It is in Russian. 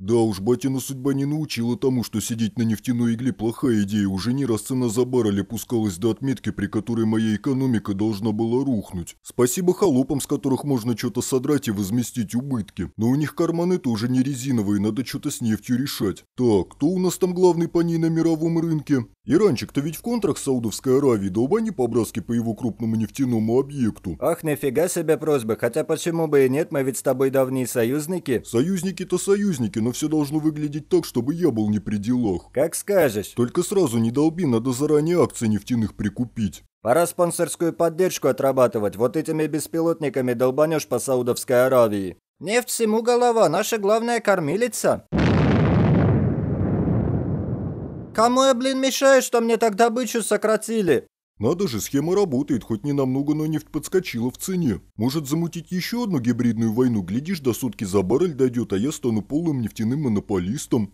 Да уж, батина судьба не научила тому, что сидеть на нефтяной игле плохая идея. Уже не раз цена за баррель опускалась до отметки, при которой моя экономика должна была рухнуть. Спасибо холопам, с которых можно что-то содрать и возместить убытки. Но у них карманы тоже не резиновые, надо что-то с нефтью решать. Так, кто у нас там главный по ней на мировом рынке? Иранчик-то ведь в контрах Саудовской Аравии, оба не по по его крупному нефтяному объекту. Ах, нифига себе просьбы, хотя почему бы и нет, мы ведь с тобой давние союзники. Союзники-то союзники, но все должно выглядеть так, чтобы я был не при делах. Как скажешь. Только сразу не долби, надо заранее акции нефтяных прикупить. Пора спонсорскую поддержку отрабатывать, вот этими беспилотниками долбанешь по Саудовской Аравии. Нефть всему голова, наша главная кормилица. Кому я, блин, мешаю, что мне так добычу сократили? Надо же, схема работает, хоть не намного, но нефть подскочила в цене. Может замутить еще одну гибридную войну, глядишь, до сотки за баррель дойдет, а я стану полным нефтяным монополистом.